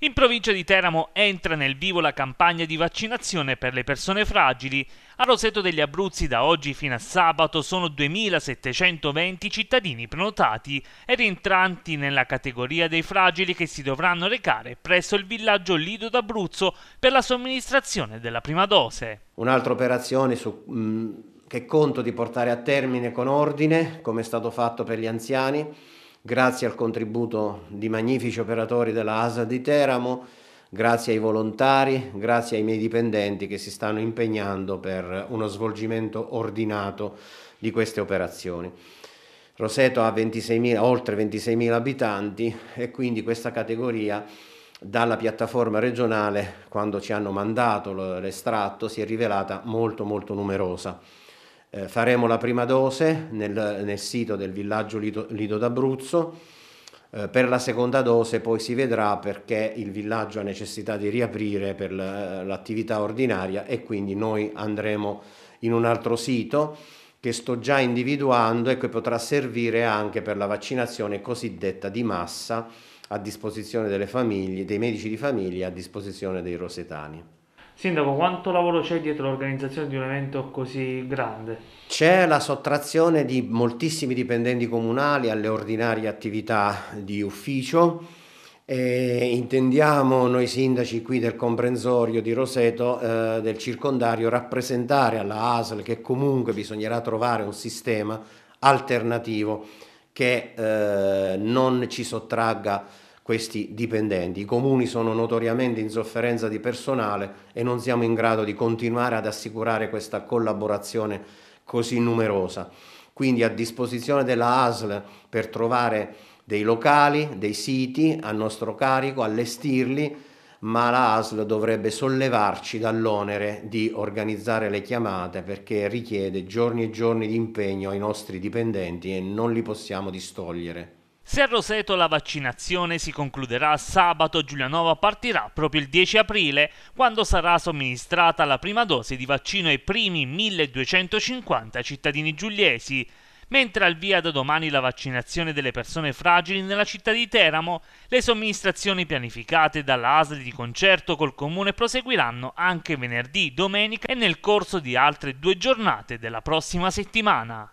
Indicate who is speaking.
Speaker 1: In provincia di Teramo entra nel vivo la campagna di vaccinazione per le persone fragili. A Roseto degli Abruzzi da oggi fino a sabato sono 2.720 cittadini prenotati e rientranti nella categoria dei fragili che si dovranno recare presso il villaggio Lido d'Abruzzo per la somministrazione della prima dose.
Speaker 2: Un'altra operazione su, mh, che conto di portare a termine con ordine, come è stato fatto per gli anziani grazie al contributo di magnifici operatori della ASA di Teramo, grazie ai volontari, grazie ai miei dipendenti che si stanno impegnando per uno svolgimento ordinato di queste operazioni. Roseto ha 26 oltre 26.000 abitanti e quindi questa categoria dalla piattaforma regionale, quando ci hanno mandato l'estratto, si è rivelata molto molto numerosa. Eh, faremo la prima dose nel, nel sito del villaggio Lido, Lido d'Abruzzo. Eh, per la seconda dose poi si vedrà perché il villaggio ha necessità di riaprire per l'attività ordinaria e quindi noi andremo in un altro sito che sto già individuando e che potrà servire anche per la vaccinazione cosiddetta di massa a disposizione delle famiglie, dei medici di famiglia a disposizione dei rosetani. Sindaco, quanto lavoro
Speaker 1: c'è dietro l'organizzazione di un evento così grande?
Speaker 2: C'è la sottrazione di moltissimi dipendenti comunali alle ordinarie attività di ufficio. E intendiamo noi sindaci qui del comprensorio di Roseto, eh, del circondario, rappresentare alla ASL che comunque bisognerà trovare un sistema alternativo che eh, non ci sottragga questi dipendenti. I comuni sono notoriamente in sofferenza di personale e non siamo in grado di continuare ad assicurare questa collaborazione così numerosa. Quindi a disposizione della ASL per trovare dei locali, dei siti a nostro carico, allestirli, ma la ASL dovrebbe sollevarci dall'onere di organizzare le chiamate perché richiede giorni e giorni di impegno ai nostri dipendenti e non li possiamo distogliere.
Speaker 1: Se a Roseto la vaccinazione si concluderà sabato, Giulianova partirà proprio il 10 aprile, quando sarà somministrata la prima dose di vaccino ai primi 1250 cittadini giuliesi, mentre al via da domani la vaccinazione delle persone fragili nella città di Teramo, le somministrazioni pianificate dalla ASL di concerto col comune proseguiranno anche venerdì, domenica e nel corso di altre due giornate della prossima settimana.